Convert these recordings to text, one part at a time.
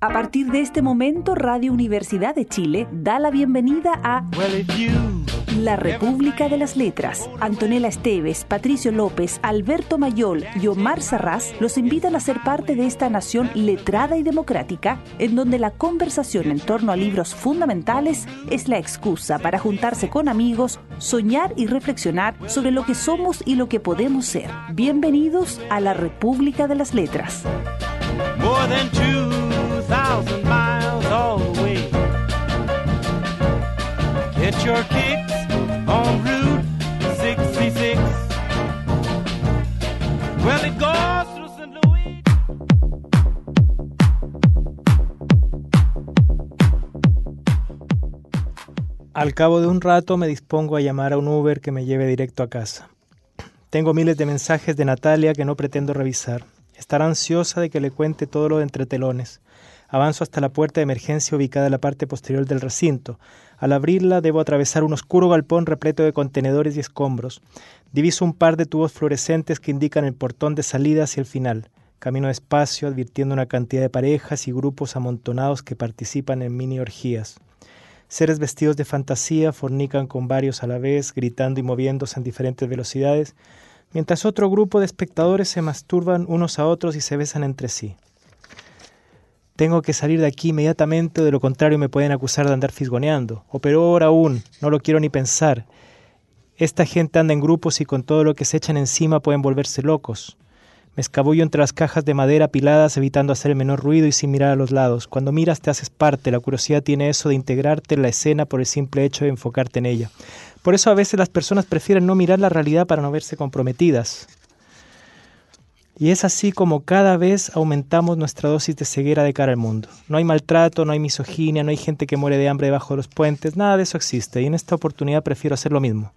A partir de este momento, Radio Universidad de Chile da la bienvenida a La República de las Letras. Antonella Esteves, Patricio López, Alberto Mayol y Omar Sarraz los invitan a ser parte de esta nación letrada y democrática, en donde la conversación en torno a libros fundamentales es la excusa para juntarse con amigos, soñar y reflexionar sobre lo que somos y lo que podemos ser. Bienvenidos a La República de las Letras miles all way. Get your kicks Route 66. it goes Al cabo de un rato me dispongo a llamar a un Uber que me lleve directo a casa. Tengo miles de mensajes de Natalia que no pretendo revisar. Estará ansiosa de que le cuente todo lo de entretelones. Avanzo hasta la puerta de emergencia ubicada en la parte posterior del recinto. Al abrirla debo atravesar un oscuro galpón repleto de contenedores y escombros. Diviso un par de tubos fluorescentes que indican el portón de salida hacia el final. Camino despacio, advirtiendo una cantidad de parejas y grupos amontonados que participan en mini orgías. Seres vestidos de fantasía fornican con varios a la vez, gritando y moviéndose en diferentes velocidades, mientras otro grupo de espectadores se masturban unos a otros y se besan entre sí. Tengo que salir de aquí inmediatamente, de lo contrario me pueden acusar de andar fisgoneando. O peor aún, no lo quiero ni pensar. Esta gente anda en grupos y con todo lo que se echan encima pueden volverse locos. Me escabullo entre las cajas de madera apiladas, evitando hacer el menor ruido y sin mirar a los lados. Cuando miras te haces parte, la curiosidad tiene eso de integrarte en la escena por el simple hecho de enfocarte en ella. Por eso a veces las personas prefieren no mirar la realidad para no verse comprometidas. Y es así como cada vez aumentamos nuestra dosis de ceguera de cara al mundo. No hay maltrato, no hay misoginia, no hay gente que muere de hambre debajo de los puentes, nada de eso existe, y en esta oportunidad prefiero hacer lo mismo.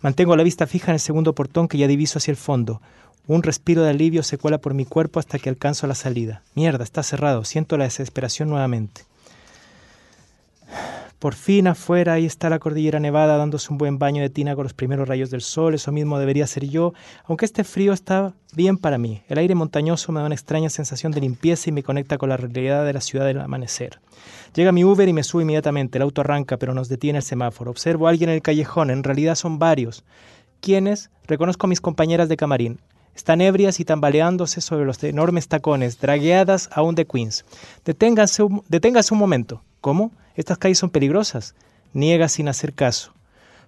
Mantengo la vista fija en el segundo portón que ya diviso hacia el fondo. Un respiro de alivio se cuela por mi cuerpo hasta que alcanzo la salida. Mierda, está cerrado, siento la desesperación nuevamente. Por fin afuera ahí está la cordillera nevada dándose un buen baño de tina con los primeros rayos del sol, eso mismo debería ser yo, aunque este frío está bien para mí. El aire montañoso me da una extraña sensación de limpieza y me conecta con la realidad de la ciudad del amanecer. Llega mi Uber y me subo inmediatamente, el auto arranca pero nos detiene el semáforo. Observo a alguien en el callejón, en realidad son varios. ¿Quiénes? Reconozco a mis compañeras de camarín. Están ebrias y tambaleándose sobre los enormes tacones, dragueadas aún de Queens. Deténgase un, un momento. ¿Cómo? Estas calles son peligrosas. Niega sin hacer caso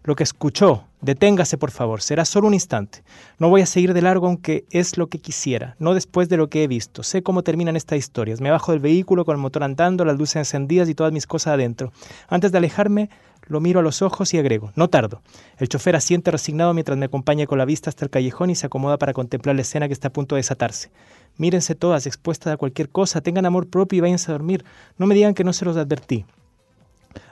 lo que escuchó. Deténgase, por favor, será solo un instante. No voy a seguir de largo aunque es lo que quisiera, no después de lo que he visto. Sé cómo terminan estas historias. Me bajo del vehículo con el motor andando, las luces encendidas y todas mis cosas adentro. Antes de alejarme, lo miro a los ojos y agrego, no tardo. El chofer asiente resignado mientras me acompaña con la vista hasta el callejón y se acomoda para contemplar la escena que está a punto de desatarse. Mírense todas, expuestas a cualquier cosa, tengan amor propio y váyanse a dormir. No me digan que no se los advertí.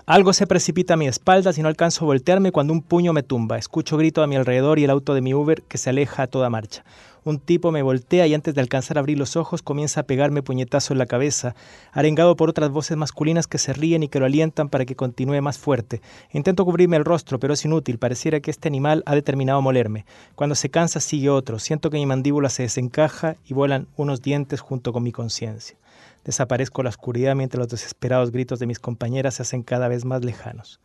Algo se precipita a mi espalda si no alcanzo a voltearme cuando un puño me tumba. Escucho gritos a mi alrededor y el auto de mi Uber que se aleja a toda marcha. Un tipo me voltea y antes de alcanzar a abrir los ojos comienza a pegarme puñetazo en la cabeza, arengado por otras voces masculinas que se ríen y que lo alientan para que continúe más fuerte. Intento cubrirme el rostro, pero es inútil, pareciera que este animal ha determinado molerme. Cuando se cansa sigue otro, siento que mi mandíbula se desencaja y vuelan unos dientes junto con mi conciencia. Desaparezco la oscuridad mientras los desesperados gritos de mis compañeras se hacen cada vez más lejanos.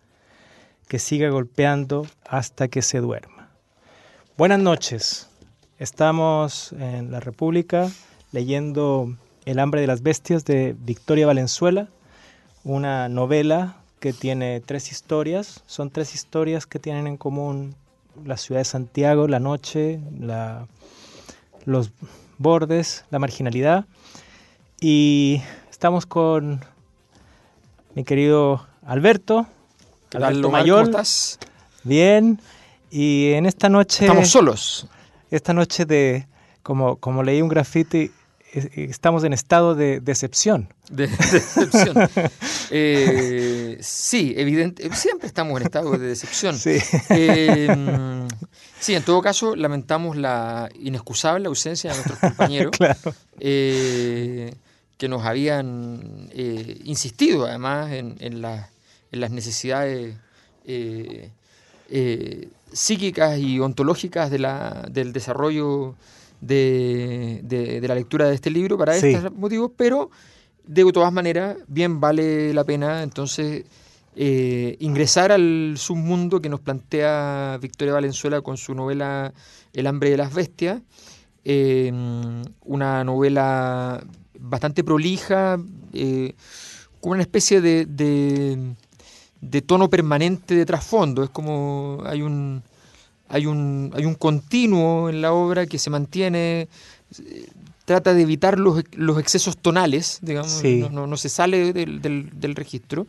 Que siga golpeando hasta que se duerma. Buenas noches. Estamos en la República leyendo El hambre de las bestias de Victoria Valenzuela, una novela que tiene tres historias. Son tres historias que tienen en común la ciudad de Santiago, la noche, los bordes, la marginalidad. Y estamos con mi querido Alberto. Mayor. Alberto Mayor. estás? Bien. Y en esta noche. Estamos solos. Esta noche de. Como, como leí un graffiti, estamos en estado de decepción. De decepción. Eh, sí, evidente, siempre estamos en estado de decepción. Sí. Eh, sí, en todo caso, lamentamos la inexcusable ausencia de nuestro compañeros. Claro. Eh, que nos habían eh, insistido además en, las necesidades eh, eh, psíquicas y ontológicas del desarrollo de, la lectura de este libro para estos motivos, pero de todas maneras, bien vale la pena entonces ingresar al submundo que nos plantea Victoria Valenzuela con su novela El hambre de las bestias, una novela bastante prolija, eh, con una especie de, de, tono permanente de trasfondo. Es como hay un, hay, un, hay un continuo en la obra que se mantiene, eh, trata de evitar los, los excesos tonales, digamos, no, se sale del, registro.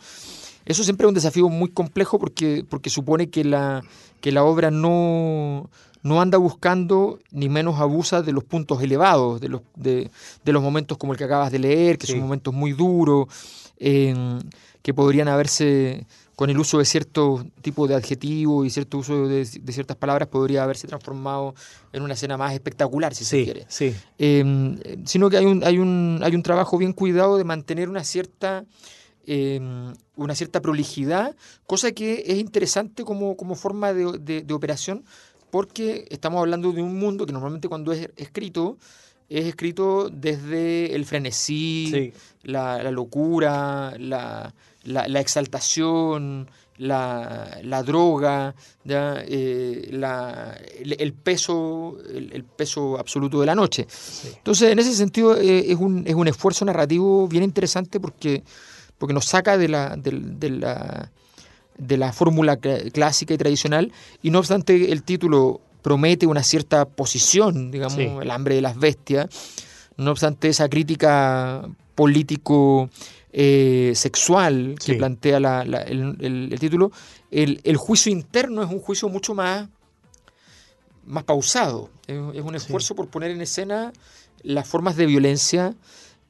Eso siempre es un desafío muy complejo porque, porque supone que la, que la obra no, no anda buscando ni menos abusa de los puntos elevados, de los, de, de los momentos como el que acabas de leer, que son momentos muy duros, em, que podrían haberse, con el uso de cierto tipo de adjetivo y cierto uso de, ciertas palabras, podría haberse transformado en una escena más espectacular, si se quiere. Em, sino que hay un, hay, un, hay un trabajo bien cuidado de mantener una cierta... Em, una cierta prolijidad, cosa que es interesante como, como forma de, operación, porque estamos hablando de un mundo que normalmente cuando es escrito es escrito desde el frenesí, la, locura, la, exaltación, la, droga, eh, el, peso, el, peso absoluto de la noche. Entonces, en ese sentido, eh, es, un, esfuerzo narrativo bien interesante porque, porque nos saca de la de la fórmula clásica y tradicional, y no obstante el título promete una cierta posición, digamos, el hambre de las bestias, no obstante esa crítica político eh, sexual que plantea el, título, el, juicio interno es un juicio mucho más, más pausado. Es, un esfuerzo por poner en escena las formas de violencia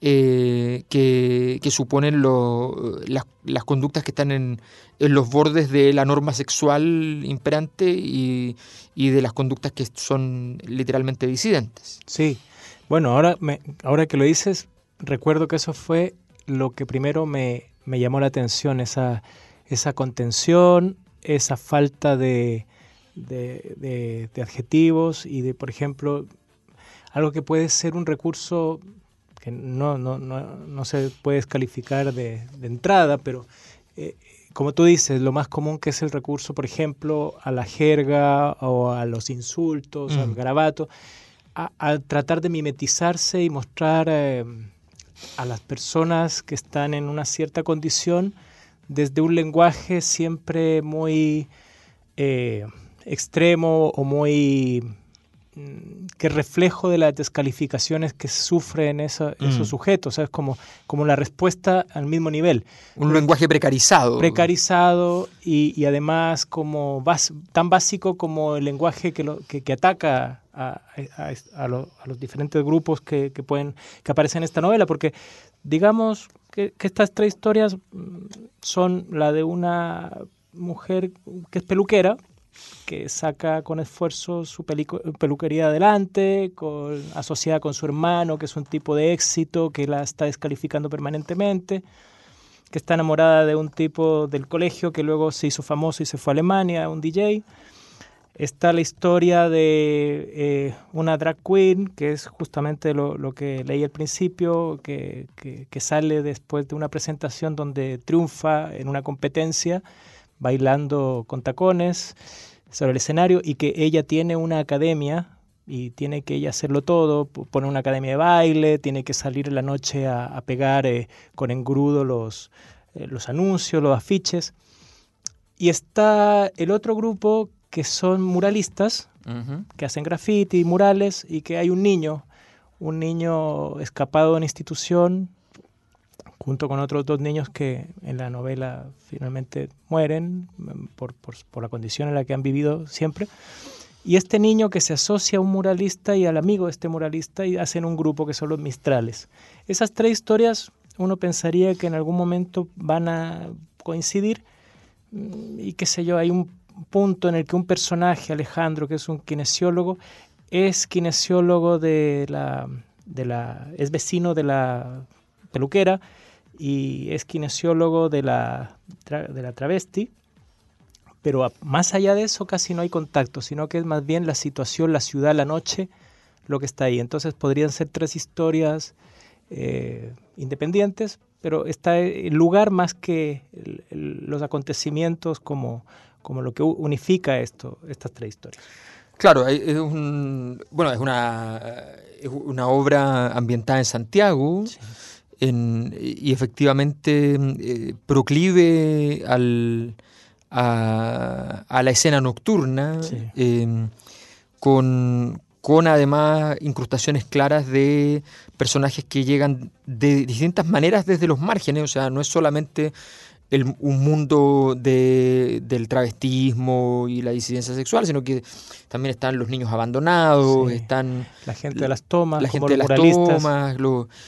eh, que, suponen las, conductas que están en, los bordes de la norma sexual imperante y, de las conductas que son literalmente disidentes. Sí, bueno, ahora, me, ahora que lo dices, recuerdo que eso fue lo que primero me, llamó la atención, esa, esa contención, esa falta de, de adjetivos y de, por ejemplo, algo que puede ser un recurso no, no, se puede calificar de, entrada, pero eh, como tú dices, lo más común que es el recurso, por ejemplo, a la jerga o a los insultos, al mm. garabato, a, tratar de mimetizarse y mostrar eh, a las personas que están en una cierta condición desde un lenguaje siempre muy eh, extremo o muy Mm, que reflejo de las descalificaciones que sufren esos mm. sujetos. es como, como la respuesta al mismo nivel. Un lenguaje precarizado. Precarizado y, además como tan básico como el lenguaje que, que, ataca a, los diferentes grupos que, pueden, que aparecen en esta novela. Porque digamos que, que estas tres historias mm, son la de una mujer que es peluquera, que saca con esfuerzo su peluquería adelante, con, asociada con su hermano, que es un tipo de éxito que la está descalificando permanentemente, que está enamorada de un tipo del colegio que luego se hizo famoso y se fue a Alemania, un DJ. Está la historia de eh, una drag queen, que es justamente lo, que leí al principio, que, que sale después de una presentación donde triunfa en una competencia bailando con tacones sobre el escenario y que ella tiene una academia y tiene que ella hacerlo todo, pone una academia de baile, tiene que salir en la noche a, pegar eh, con engrudo los, eh, los anuncios, los afiches. Y está el otro grupo que son muralistas, que hacen graffiti, murales, y que hay un niño, un niño escapado de una institución junto con otros dos niños que en la novela finalmente mueren mm, por, por, la condición en la que han vivido siempre. Y este niño que se asocia a un muralista y al amigo de este muralista y hacen un grupo que son los Mistrales. Esas tres historias uno pensaría que en algún momento van a coincidir mm, y qué sé yo, hay un punto en el que un personaje, Alejandro, que es un kinesiólogo, es kinesiólogo de la, de la es vecino de la peluquera y es kinesiólogo de la, de la travesti, pero más allá de eso casi no hay contacto, sino que es más bien la situación, la ciudad, la noche, lo que está ahí. Entonces podrían ser tres historias eh, independientes, pero está el lugar más que los acontecimientos como, como lo que unifica esto, estas tres historias. Claro, es, bueno, es, una, una obra ambientada en Santiago y efectivamente eh, proclive al, a, la escena nocturna, em, con, con además incrustaciones claras de personajes que llegan de distintas maneras desde los márgenes, o sea, no es solamente un mundo del travestismo y la disidencia sexual, sino que también están los niños abandonados, están... La gente de las tomas, la gente de las tomas,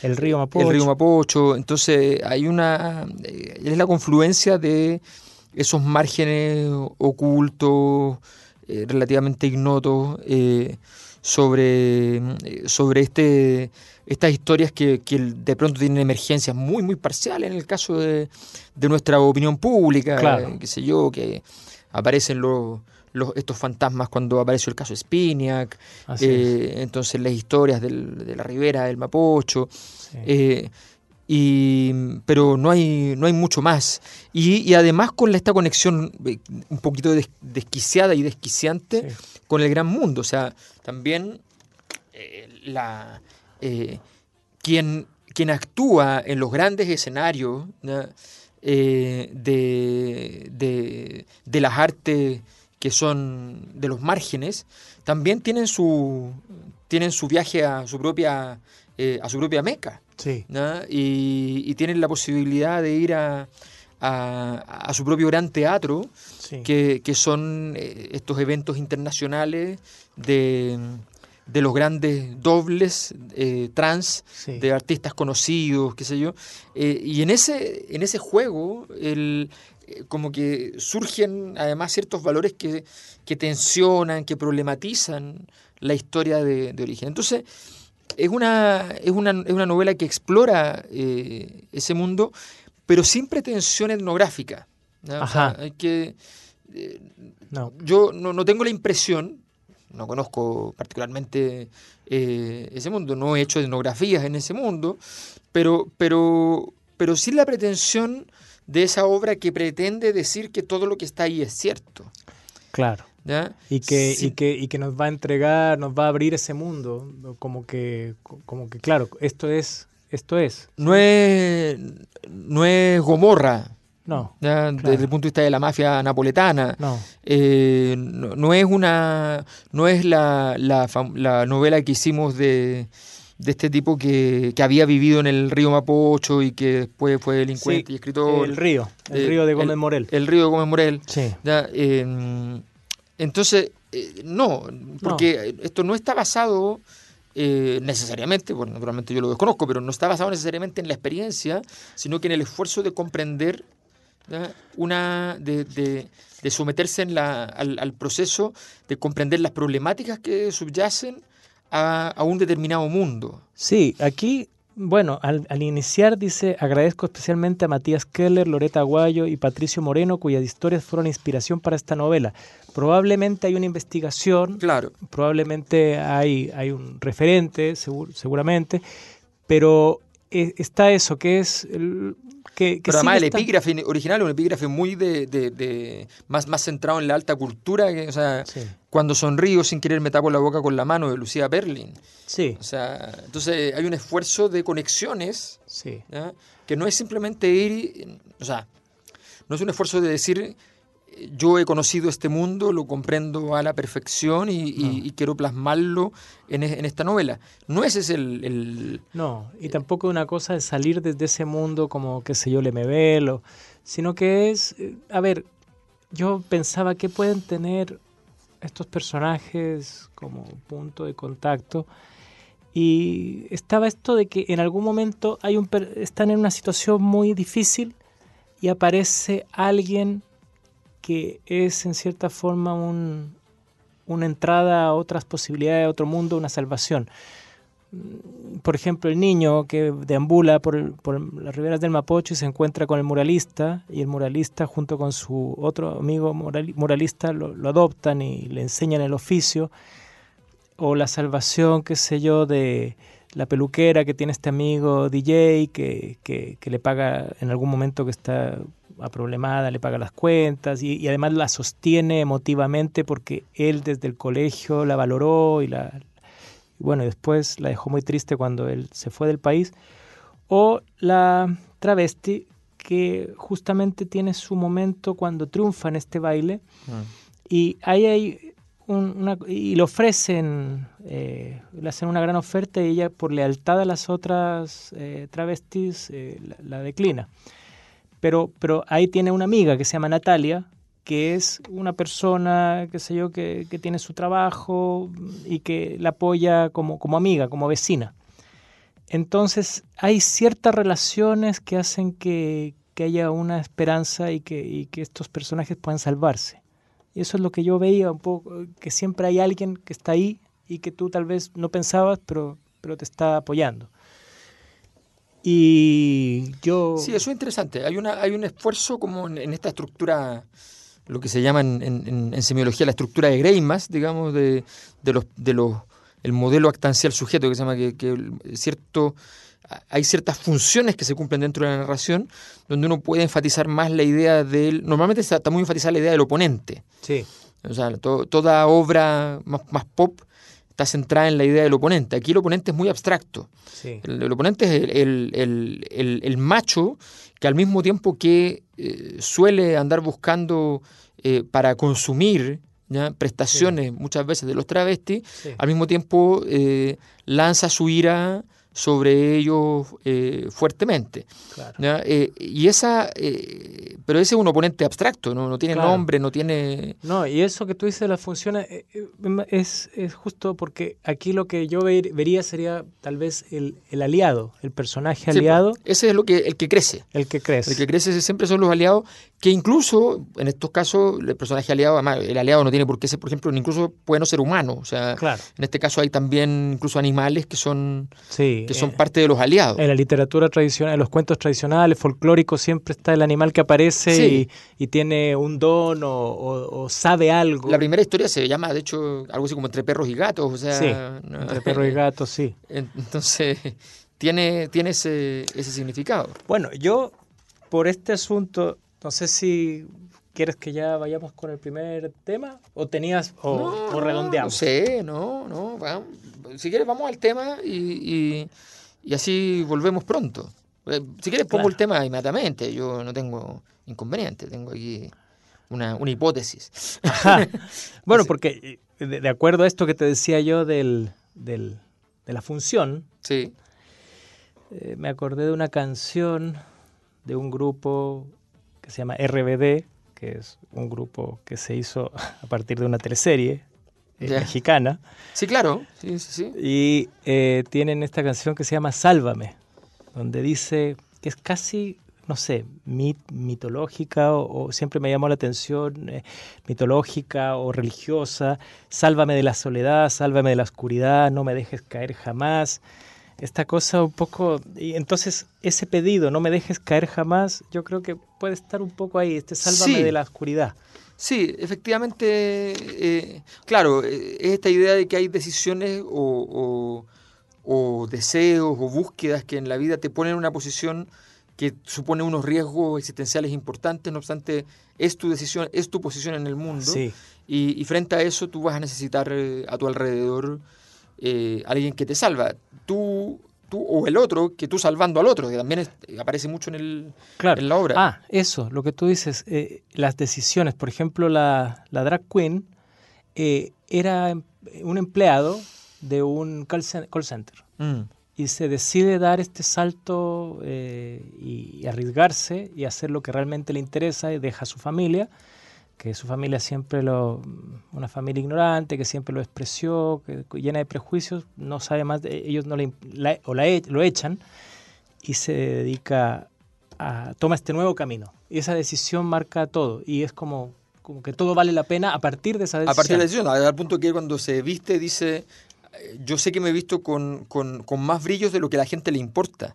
el, río Mapocho. Entonces hay una... Eh, es la confluencia de esos márgenes ocultos, eh, relativamente ignotos. Eh, sobre, eh, sobre este, estas historias que, de pronto tienen emergencias muy, muy parciales en el caso de, nuestra opinión pública, eh, qué sé yo, que aparecen los, estos fantasmas cuando apareció el caso Spiniak, eh, entonces las historias de la Ribera, del Mapocho pero no hay, no hay mucho más. Y, además con esta conexión eh, un poquito desquiciada y desquiciante con el gran mundo. O sea, también eh, la, eh, quien, quien actúa en los grandes escenarios de, de las artes que son de los márgenes, también tienen su, tienen su viaje a su propia eh, a su propia meca. Sí. Y, tienen la posibilidad de ir a, a, su propio gran teatro, que, son eh, estos eventos internacionales de, los grandes dobles eh, trans de artistas conocidos, qué sé yo. y en ese, en ese juego, el, como que surgen además ciertos valores que, tensionan, que problematizan la historia de, de origen. Entonces, es una, es una, es una novela que explora eh, ese mundo, pero sin pretensión etnográfica. Ajá. que, eh, Yo no, tengo la impresión, no conozco particularmente eh, ese mundo, no he hecho etnografías en ese mundo, pero, pero, pero sí la pretensión de esa obra que pretende decir que todo lo que está ahí es cierto. Claro. Y que, y que, y que nos va a entregar, nos va a abrir ese mundo, como que, como que claro, esto es, esto es. No es, no es Gomorra. No. Desde el punto de vista de la mafia napoletana. No. Eh, no, es una. No es la, la, novela que hicimos de, de este tipo que, que, había vivido en el río Mapocho y que después fue delincuente y escritor. El río, el eh, río de Gómez Morel. El, río de Gómez Morel. Sí. Em, entonces, eh, no, porque esto no está basado eh, necesariamente, bueno, naturalmente yo lo desconozco, pero no está basado necesariamente en la experiencia, sino que en el esfuerzo de comprender una de, someterse en al, proceso de comprender las problemáticas que subyacen a, a un determinado mundo. Sí, aquí bueno, al, iniciar dice, agradezco especialmente a Matías Keller, Loreta Aguayo y Patricio Moreno, cuyas historias fueron inspiración para esta novela. Probablemente hay una investigación, probablemente hay, hay un referente, seguramente, pero eh, está eso, que es... El, que, además el epígrafe original un epígrafe muy de, más, más centrado en la alta cultura, que, o sea, cuando sonrío sin querer me tapo la boca con la mano de Lucía Berlin. Sí. O sea, entonces eh, hay un esfuerzo de conexiones sí. que no es simplemente ir, o sea, no es un esfuerzo de decir eh, yo he conocido este mundo, lo comprendo a la perfección y, quiero plasmarlo e, en, esta novela. No ese es el... no, y tampoco una cosa de salir desde ese mundo como, qué sé yo, le me velo, sino que es, eh, a ver, yo pensaba que pueden tener estos personajes como punto de contacto. Y estaba esto de que en algún momento hay un están en una situación muy difícil y aparece alguien que es en cierta forma una entrada a otras posibilidades, a otro mundo, una salvación por ejemplo, el niño que deambula por, las riberas del Mapocho y se encuentra con el muralista, y el muralista junto con su otro amigo muralista lo, adoptan y le enseñan el oficio, o la salvación, qué sé yo, de la peluquera que tiene este amigo DJ que, que, le paga en algún momento que está problemada, le paga las cuentas y, y, además la sostiene emotivamente porque él desde el colegio la valoró y la, y bueno, después la dejó muy triste cuando él se fue del país, o la travesti que justamente tiene su momento cuando triunfa en este baile mm. y ahí hay y le ofrecen eh, le hacen una gran oferta y ella por lealtad a las otras eh, travestis eh, la, declina pero pero ahí tiene una amiga que se llama Natalia que es una persona, qué sé yo, que, tiene su trabajo y que la apoya como, como amiga, como vecina. Entonces hay ciertas relaciones que hacen que, que haya una esperanza y que, que, estos personajes puedan salvarse. Y eso es lo que yo veía un poco, que siempre hay alguien que está ahí y que tú tal vez no pensabas, pero, pero te está apoyando. Y yo... Sí, eso es interesante. Hay, una, hay un esfuerzo como en esta estructura lo que se llama en, en, semiología la estructura de Greimas, digamos, de, de, los, de los, el modelo actancial sujeto, que se llama que, cierto hay ciertas funciones que se cumplen dentro de la narración donde uno puede enfatizar más la idea del. Normalmente está, muy enfatizada la idea del oponente. Sí. O sea, toda obra más, más, pop está centrada en la idea del oponente. Aquí el oponente es muy abstracto. El, oponente es el, macho que al mismo tiempo que eh, suele andar buscando eh, para consumir ¿ya? prestaciones muchas veces de los travestis, al mismo tiempo eh, lanza su ira sobre ellos eh, fuertemente. Eh, y esa, eh, pero ese es un oponente abstracto, no, no tiene nombre, no tiene... No, y eso que tú dices de las función em, es, es, justo porque aquí lo que yo vería sería tal vez el, el aliado, el personaje aliado. Pues, ese es lo que, el que crece. El que crece. El que crece siempre son los aliados que incluso, en estos casos, el personaje aliado, además, el aliado no tiene por qué ser, por ejemplo, incluso puede no ser humano. O sea, en este caso hay también incluso animales que son... Sí, que son eh, parte de los aliados. En la literatura tradicional, en los cuentos tradicionales, folclóricos, siempre está el animal que aparece y, tiene un don o, sabe algo. La primera historia se llama, de hecho, algo así como entre perros y gatos. O sea, sí, entre perros y gatos, sí. Entonces, tiene, tiene ese, significado. Bueno, yo por este asunto, no sé si ¿Quieres que ya vayamos con el primer tema? ¿O tenías o, o redondeamos? No sé, no, no, vamos, si quieres, vamos al tema y, y, así volvemos pronto. Eh, si quieres, pongo el tema inmediatamente. Yo no tengo inconveniente, tengo aquí una, una hipótesis. bueno, porque eh, de, acuerdo a esto que te decía yo del, del de la función, sí. Eh, me acordé de una canción de un grupo que se llama RBD, que es un grupo que se hizo a partir de una teleserie eh, mexicana. Sí, claro. Y eh, tienen esta canción que se llama Sálvame, donde dice que es casi, no sé, mitológica o, siempre me llamó la atención, eh, mitológica o religiosa. Sálvame de la soledad, sálvame de la oscuridad, no me dejes caer jamás esta cosa un poco... Y entonces ese pedido, no me dejes caer jamás, yo creo que puede estar un poco ahí, este sálvame de la oscuridad. Sí, efectivamente, eh, claro, eh, es esta idea de que hay decisiones o, deseos o búsquedas que en la vida te ponen en una posición que supone unos riesgos existenciales importantes, no obstante, es tu decisión, es tu posición en el mundo. Y, frente a eso tú vas a necesitar eh, a tu alrededor alguien que te salva. Tú tú o el otro que tú salvando al otro, que también eh, aparece mucho en, el, la obra. Ah, eso, lo que tú dices, eh, las decisiones, por ejemplo, la, la drag queen eh, era em, un empleado de un call, center mm. y se decide dar este salto y, y arriesgarse y hacer lo que realmente le interesa y deja a su familia que su familia siempre lo, una familia ignorante, que siempre lo expresó, que, llena de prejuicios, no sabe más, eh, ellos no la, e, lo echan y se dedica a, toma este nuevo camino. Y esa decisión marca todo y es como, como que todo vale la pena a partir de esa decisión. A partir de la decisión, al punto que cuando se viste dice, eh, yo sé que me he visto con, más brillos de lo que a la gente le importa.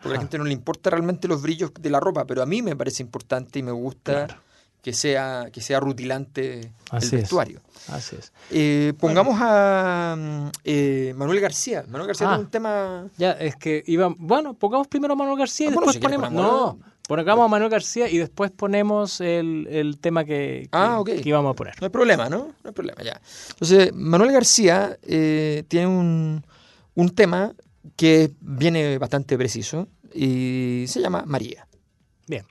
Porque a la gente no le importa realmente los brillos de la ropa, pero a mí me parece importante y me gusta que sea, que sea rutilante el vestuario. Así es. Eh, pongamos a mm, eh, Manuel García. Manuel García tiene ah. un tema. Ya, es que iba. Bueno, pongamos primero a Manuel García y ah, después ponemos. No, pongamos a Manuel García y después ponemos el, tema ah, que, íbamos a poner. No hay problema, ¿no? No hay problema, ya. Entonces, Manuel García eh, tiene un, un tema que viene bastante preciso y se llama María. Bien.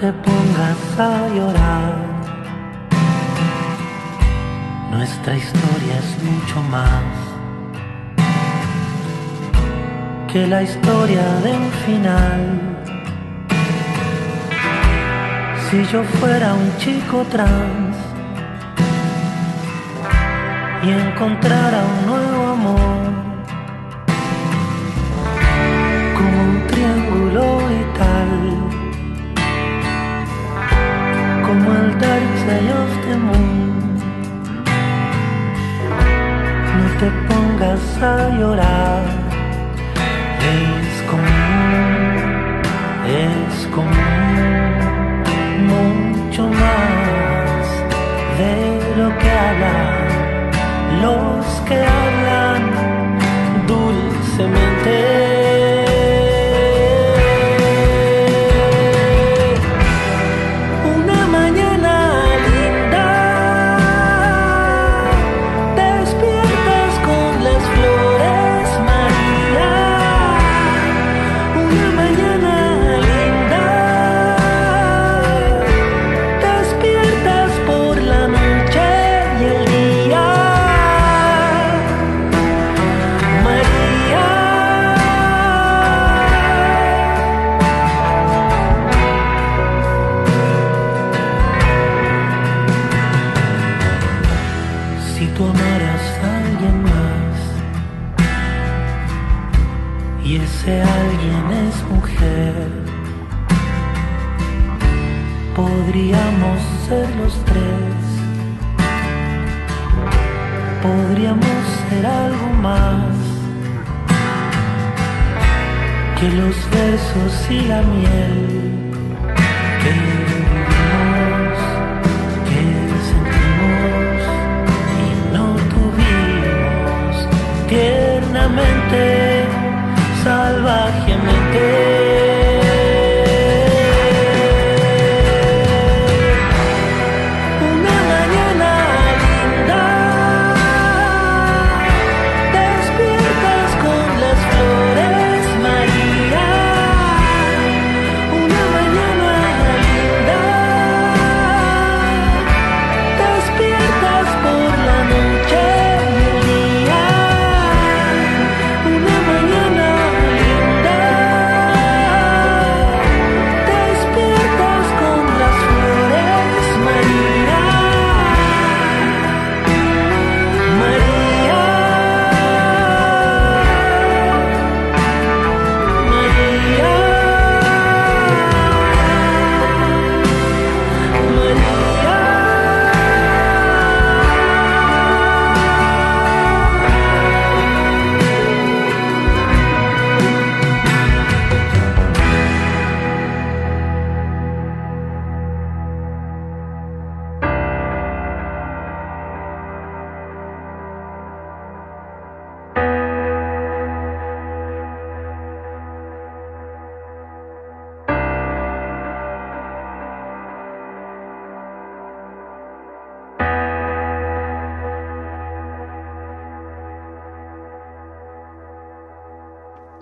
te pongas a llorar. Nuestra historia es mucho más que la historia de un final. Si yo fuera un chico trans y encontrara un nuevo amor darse of the moon. No te pongas a llorar. Si alguien es mujer. Podríamos ser los tres. Podríamos ser algo más que los besos y la miel. Que vivimos, que sentimos y no tuvimos tiernamente salvajemente.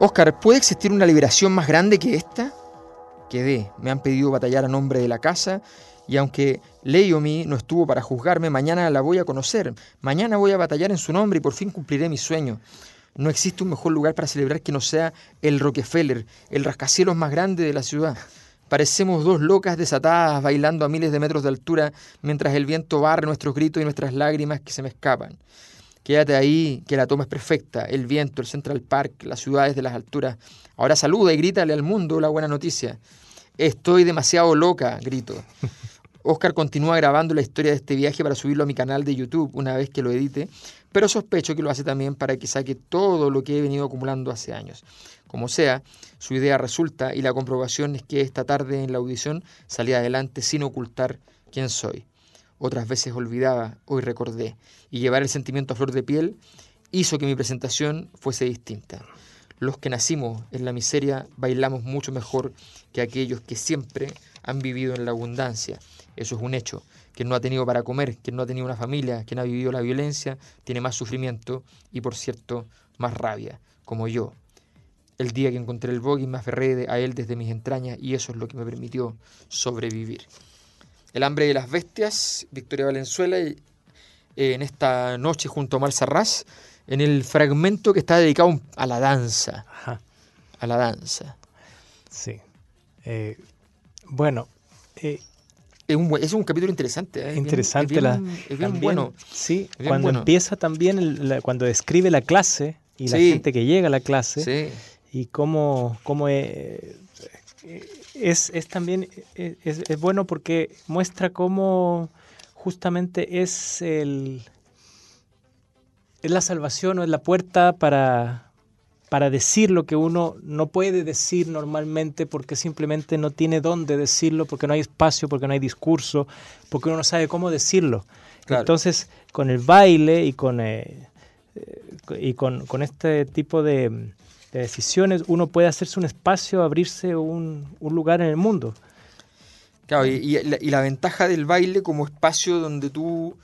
Oscar, ¿puede existir una liberación más grande que esta? Quedé, me han pedido batallar a nombre de la casa y aunque mi no estuvo para juzgarme, mañana la voy a conocer, mañana voy a batallar en su nombre y por fin cumpliré mi sueño. No existe un mejor lugar para celebrar que no sea el Rockefeller, el rascacielos más grande de la ciudad. Parecemos dos locas desatadas bailando a miles de metros de altura mientras el viento barre nuestros gritos y nuestras lágrimas que se me escapan. Quédate ahí, que la toma es perfecta, el viento, el Central Park, las ciudades de las alturas. Ahora saluda y grítale al mundo la buena noticia. Estoy demasiado loca, grito. Oscar continúa grabando la historia de este viaje para subirlo a mi canal de YouTube una vez que lo edite, pero sospecho que lo hace también para que saque todo lo que he venido acumulando hace años. Como sea, su idea resulta y la comprobación es que esta tarde en la audición salí adelante sin ocultar quién soy otras veces olvidaba, hoy recordé, y llevar el sentimiento a flor de piel hizo que mi presentación fuese distinta. Los que nacimos en la miseria bailamos mucho mejor que aquellos que siempre han vivido en la abundancia. Eso es un hecho. Quien no ha tenido para comer, quien no ha tenido una familia, quien ha vivido la violencia, tiene más sufrimiento y, por cierto, más rabia, como yo. El día que encontré el bogey me aferré a él desde mis entrañas y eso es lo que me permitió sobrevivir. El hambre de las bestias, Victoria Valenzuela, eh, en esta noche junto a Mar Sarraz, en el fragmento que está dedicado a la danza. Ajá. A la danza. Sí. Eh, bueno. Eh, es, un, capítulo interesante. Interesante. es bien, bueno. Sí, cuando empieza también, cuando describe la clase y la gente que llega a la clase y cómo, cómo es, es también e, e, es, bueno porque muestra cómo justamente es el es la salvación o es la puerta para, decir lo que uno no puede decir normalmente porque simplemente no tiene dónde decirlo, porque no hay espacio, porque no hay discurso, porque uno no sabe cómo decirlo. Entonces, con el baile y con, eh, eh, y con este tipo de, decisiones, uno puede hacerse un espacio, abrirse un, lugar en el mundo. Claro, y, la, ventaja del baile como espacio donde tú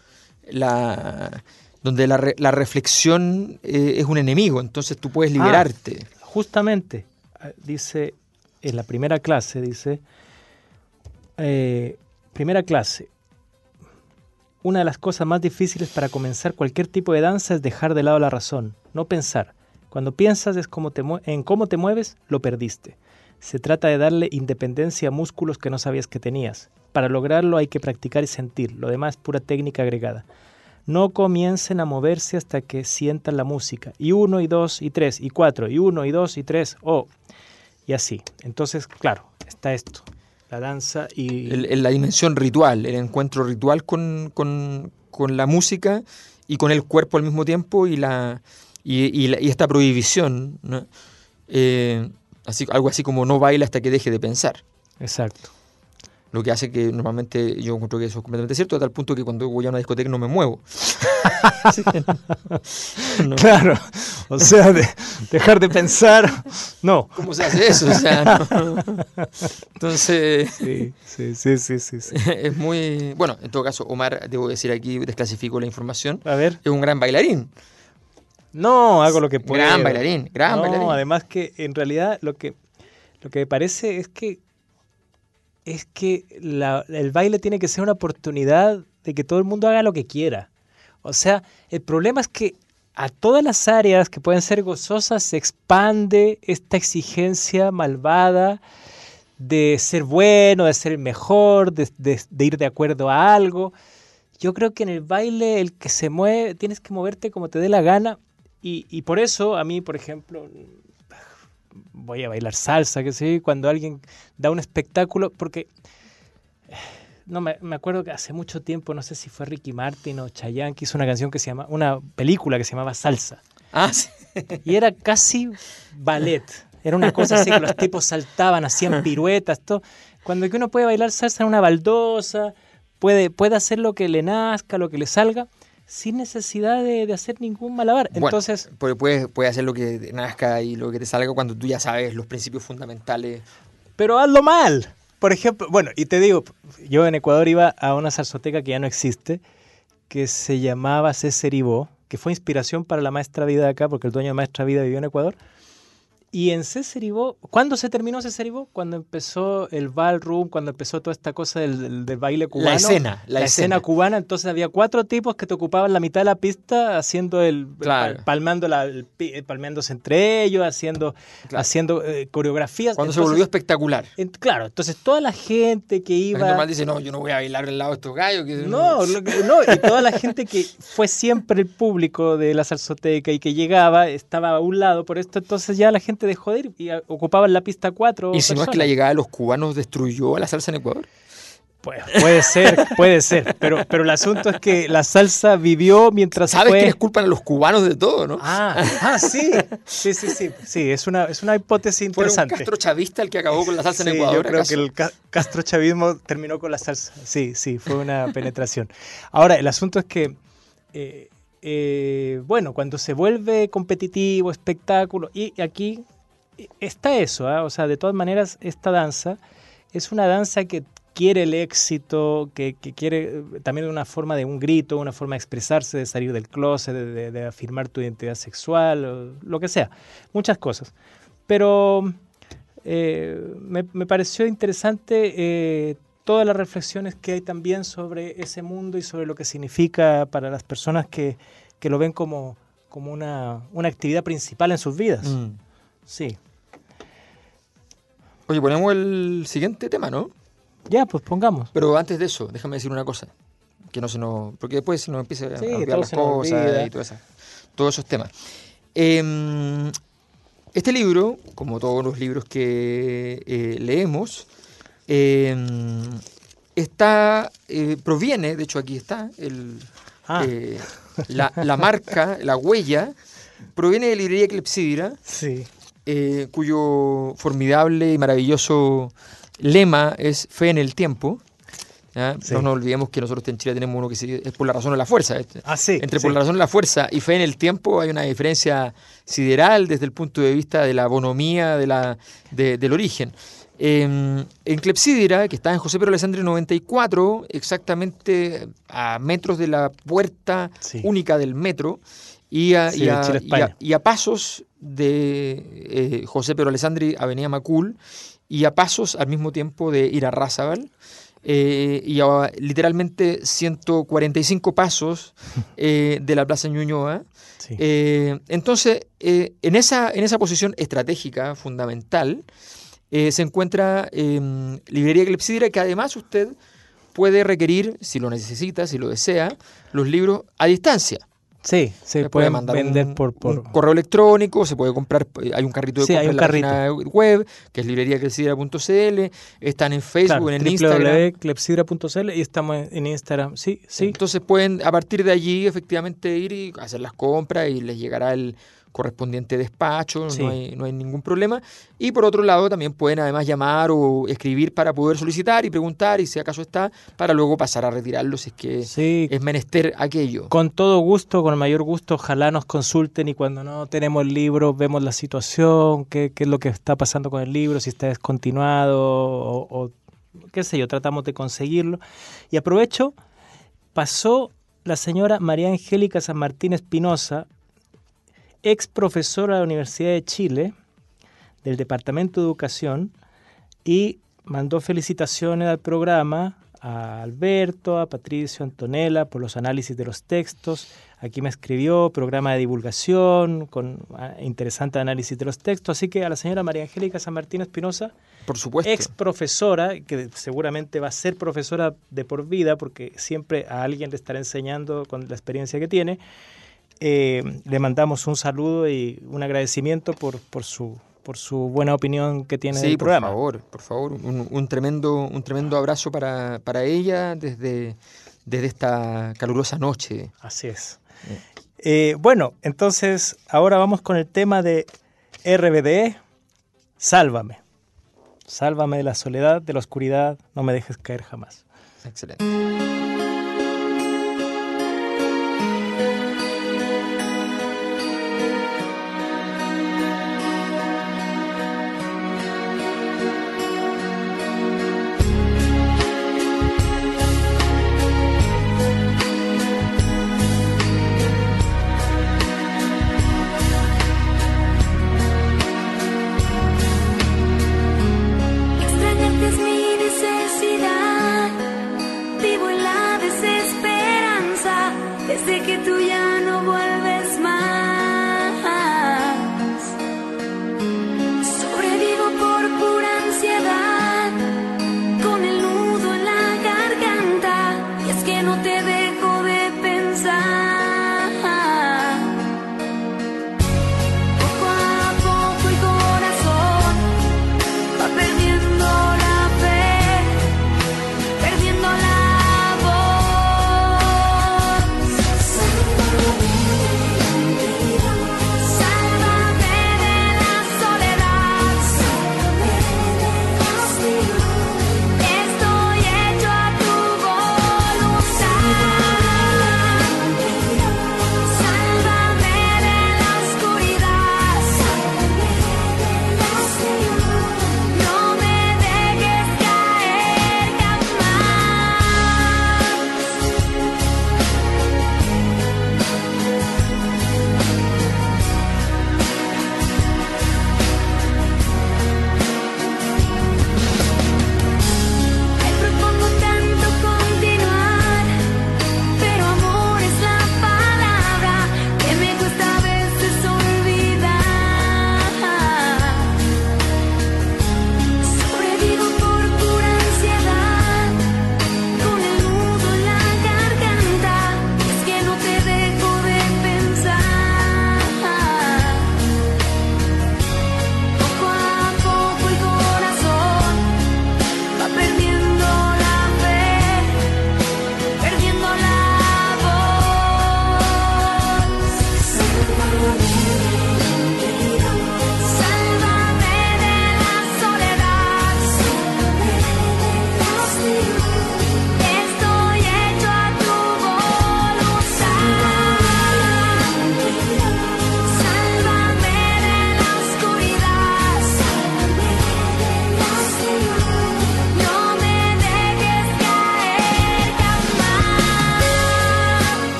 la donde la, reflexión eh, es un enemigo, entonces tú puedes ah, liberarte. justamente, eh, dice en la primera clase, dice, eh, primera clase, una de las cosas más difíciles para comenzar cualquier tipo de danza es dejar de lado la razón, no pensar, cuando piensas te en cómo te mueves, lo perdiste. Se trata de darle independencia a músculos que no sabías que tenías. Para lograrlo hay que practicar y sentir, lo demás es pura técnica agregada. No comiencen a moverse hasta que sientan la música. Y uno, y dos, y tres, y cuatro, y uno, y dos, y tres, oh. Y así. Entonces, claro, está esto. La danza y... la dimensión ritual, el encuentro ritual con, con, con la música y con el cuerpo al mismo tiempo y la y, esta prohibición, eh, algo así como no baila hasta que deje de pensar. Exacto. Lo que hace que normalmente yo encuentro que eso es completamente cierto, a tal punto que cuando voy a una discoteca no me muevo. Claro, o sea, dejar de pensar, no. ¿Cómo se hace eso? Entonces. sí, sí, sí, Es muy. Bueno, en todo caso, Omar, debo decir aquí, desclasifico la información. A ver. Es un gran bailarín. No, hago lo que puedo. Gran bailarín, gran no, Además que en realidad lo que, lo que me parece es que es que el baile tiene que ser una oportunidad de que todo el mundo haga lo que quiera. O sea, el problema es que a todas las áreas que pueden ser gozosas se expande esta exigencia malvada de ser bueno, de ser mejor, de ir de acuerdo a algo. Yo creo que en el baile el que se mueve, tienes que moverte como te dé la gana y, por eso a mí, por ejemplo, voy a bailar salsa, que sí, cuando alguien da un espectáculo, porque no me, acuerdo que hace mucho tiempo, no sé si fue Ricky Martin o Chayanne, que hizo una canción que se llama, una película que se llamaba Salsa. Ah, sí. Y era casi ballet. Era una cosa así que los tipos saltaban, hacían piruetas, todo. Cuando uno puede bailar salsa en una baldosa, puede, puede hacer lo que le nazca, lo que le salga, sin necesidad de, hacer ningún malabar. Bueno, Entonces, puedes, puede hacer lo que nazca y lo que te salga cuando tú ya sabes los principios fundamentales. Pero hazlo mal. Por ejemplo, bueno, y te digo, yo en Ecuador iba a una zarzoteca que ya no existe, que se llamaba César Ibó, que fue inspiración para la maestra vida acá, porque el dueño de maestra vida vivió en Ecuador. Y en Césaribó, ¿cuándo se terminó Césaribó? Cuando empezó el ballroom, cuando empezó toda esta cosa del, baile cubano. La escena. La, escena. cubana. Entonces había cuatro tipos que te ocupaban la mitad de la pista haciendo el... palmando la, eh, palmeándose entre ellos, haciendo, haciendo eh, coreografías. Cuando se volvió espectacular. claro. Entonces toda la gente que iba... La dice, no, yo no voy a bailar al lado de estos gallos. No, no, y toda la gente que fue siempre el público de la salsoteca y que llegaba, estaba a un lado por esto. Entonces ya la gente de joder y ocupaban la pista 4. ¿Y si no es que la llegada de los cubanos destruyó a la salsa en Ecuador? Pues, puede ser, puede ser, pero, pero el asunto es que la salsa vivió mientras Sabes que les culpan a los cubanos de todo, ¿no? Ah, ah, sí. sí, sí, sí, sí, es una, es una hipótesis interesante. ¿Fue un Chavista el que acabó con la salsa en Ecuador? yo creo que el Castro chavismo terminó con la salsa, sí, sí, fue una penetración. Ahora, el asunto es que... Eh, eh, bueno, cuando se vuelve competitivo, espectáculo, y aquí está eso, ¿ah? o sea, de todas maneras, esta danza es una danza que quiere el éxito, que, quiere eh, también una forma de un grito, una forma de expresarse, de salir del closet, de, afirmar tu identidad sexual, lo que sea, muchas cosas. Pero eh, me, pareció interesante eh, todas las reflexiones que hay también sobre ese mundo y sobre lo que significa para las personas que, lo ven como, una, actividad principal en sus vidas. Mm. Sí. Oye, ponemos el siguiente tema, ¿no? Ya, pues pongamos. Pero antes de eso, déjame decir una cosa. Que no se nos. Porque después se nos empieza a cambiar las cosas y todo eso, todos esos temas. Em, este libro, como todos los libros que eh, leemos, em, está. Eh, proviene, de hecho aquí está, el, ah. eh, la, marca, la huella, proviene de la Librería Clepsidra. Sí. Eh, cuyo formidable y maravilloso lema es fe en el tiempo. pero No nos olvidemos que nosotros en Chile tenemos uno que es por la razón de la fuerza. Este. Ah, Entre por la razón de la fuerza y fe en el tiempo hay una diferencia sideral desde el punto de vista de la bonomía de la, del origen. Em, en Clepsidra, que está en José Pedro Alessandri 94, exactamente a metros de la puerta única del metro, y a pasos de eh, José Pedro Alessandri, Avenida Macul, y a pasos al mismo tiempo de a Eh, y a literalmente 145 pasos eh, de la Plaza Ñuñoa. Eh, entonces, en, esa, en esa posición estratégica fundamental se encuentra em, Librería Clepsidra, que además usted puede requerir, si lo necesita, si lo desea, los libros a distancia. Sí, se, puede mandar vender por, correo electrónico, se puede comprar, eh, hay un carrito de compra en la página web, que es libreriaclepsidra.cl, están en Facebook, en el Instagram. clepsidra.cl y estamos en Instagram, sí, sí. Entonces pueden a partir de allí efectivamente ir y hacer las compras y les llegará el correspondiente despacho, no, hay, no, hay, ningún problema. Y por otro lado, también pueden además llamar o escribir para poder solicitar y preguntar, y si acaso está, para luego pasar a retirarlo si es que es menester aquello. Con todo gusto, con el mayor gusto, ojalá nos consulten y cuando no tenemos el libro, vemos la situación, qué, qué es lo que está pasando con el libro, si está descontinuado o, o qué sé yo, tratamos de conseguirlo. Y aprovecho, pasó la señora María Angélica San Martín Espinosa ex profesora de la Universidad de Chile, del Departamento de Educación, y mandó felicitaciones al programa, a Alberto, a Patricio, Antonella, por los análisis de los textos. Aquí me escribió programa de divulgación con ah, interesante análisis de los textos. Así que a la señora María Angélica San Martín Espinosa, por supuesto. ex profesora, que seguramente va a ser profesora de por vida, porque siempre a alguien le estará enseñando con la experiencia que tiene. Eh, le mandamos un saludo y un agradecimiento por, su, por su buena opinión que tiene del programa. Por favor, por favor, un, tremendo, un tremendo abrazo para, ella desde, desde esta calurosa noche. Así es. Eh. Eh, bueno, entonces ahora vamos con el tema de RBD, Sálvame. Sálvame de la soledad, de la oscuridad, no me dejes caer jamás. Excelente.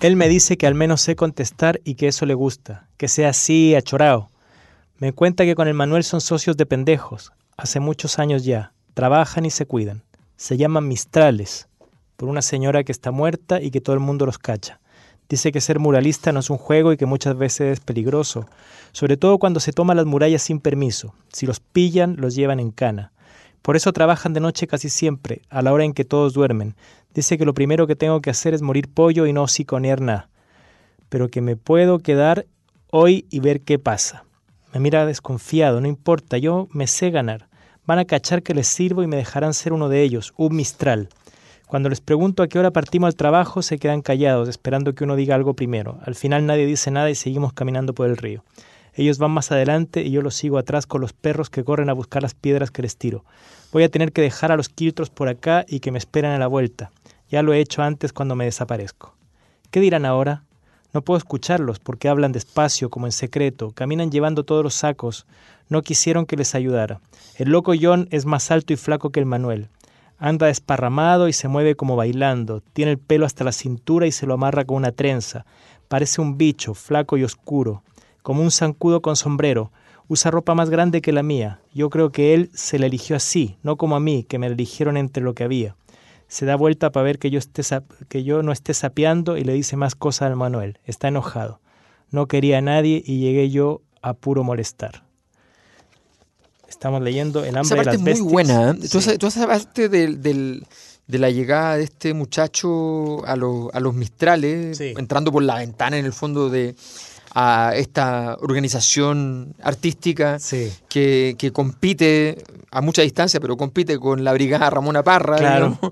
Él me dice que al menos sé contestar y que eso le gusta, que sea así, achorao. Me cuenta que con el Manuel son socios de pendejos, hace muchos años ya, trabajan y se cuidan. Se llaman Mistrales, por una señora que está muerta y que todo el mundo los cacha. Dice que ser muralista no es un juego y que muchas veces es peligroso, sobre todo cuando se toman las murallas sin permiso. Si los pillan, los llevan en cana. Por eso trabajan de noche casi siempre, a la hora en que todos duermen. Dice que lo primero que tengo que hacer es morir pollo y no siconear nada. Pero que me puedo quedar hoy y ver qué pasa. Me mira desconfiado, no importa, yo me sé ganar. Van a cachar que les sirvo y me dejarán ser uno de ellos, un mistral. Cuando les pregunto a qué hora partimos al trabajo, se quedan callados, esperando que uno diga algo primero. Al final nadie dice nada y seguimos caminando por el río. Ellos van más adelante y yo los sigo atrás con los perros que corren a buscar las piedras que les tiro. Voy a tener que dejar a los quiltros por acá y que me esperan a la vuelta. Ya lo he hecho antes cuando me desaparezco. ¿Qué dirán ahora? No puedo escucharlos porque hablan despacio, como en secreto, caminan llevando todos los sacos. No quisieron que les ayudara. El loco John es más alto y flaco que el Manuel. Anda desparramado y se mueve como bailando. Tiene el pelo hasta la cintura y se lo amarra con una trenza. Parece un bicho, flaco y oscuro, como un zancudo con sombrero usa ropa más grande que la mía. Yo creo que él se la eligió así, no como a mí, que me eligieron entre lo que había. Se da vuelta para ver que yo, esté, que yo no esté sapeando y le dice más cosas al Manuel. Está enojado. No quería a nadie y llegué yo a puro molestar. Estamos leyendo en hambre Esa Es muy buena. de la llegada de este muchacho a, los, Mistrales, entrando por la ventana en el fondo de, a esta organización artística que, compite a mucha distancia, pero compite con la brigada Ramona Parra.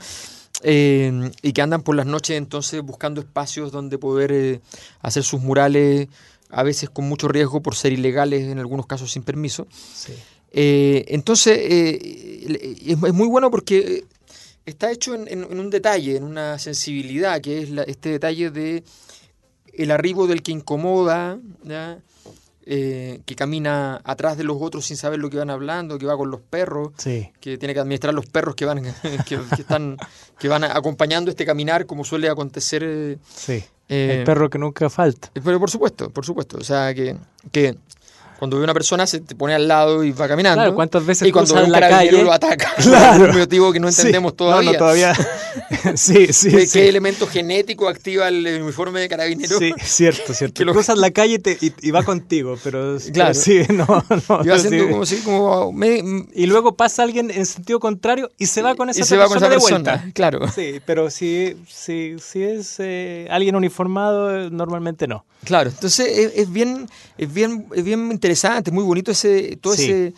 Eh, y que andan por las noches entonces buscando espacios donde poder eh, hacer sus murales, a veces con mucho riesgo por ser ilegales, en algunos casos sin permiso. Eh, entonces, es, muy bueno porque está hecho en, un detalle, en una sensibilidad, que es este detalle de el arribo del que incomoda, eh, que camina atrás de los otros sin saber lo que van hablando, que va con los perros, que tiene que administrar los perros que van, que, están, que van acompañando este caminar, como suele acontecer. Eh, el eh, perro que nunca falta. Pero por supuesto, por supuesto. O sea, que, que cuando ve una persona se te pone al lado y va caminando. Claro, ¿cuántas veces y cuando ve un la calle? lo ataca? Claro. un motivo que no entendemos todavía. todavía. sí, sí, ¿Qué, elemento genético activa el, uniforme de carabinero? Sí, cierto, cierto. Que lo... cruzas la calle y, te, y, va contigo, pero claro. sí, no, oh, Y luego pasa alguien en sentido contrario y se va con esa, y se va con esa persona de vuelta. Claro. Sí, pero si, si, si es eh, alguien uniformado, eh, normalmente no. Claro, entonces eh, es, bien, es bien, es bien interesante, muy bonito ese, todo ese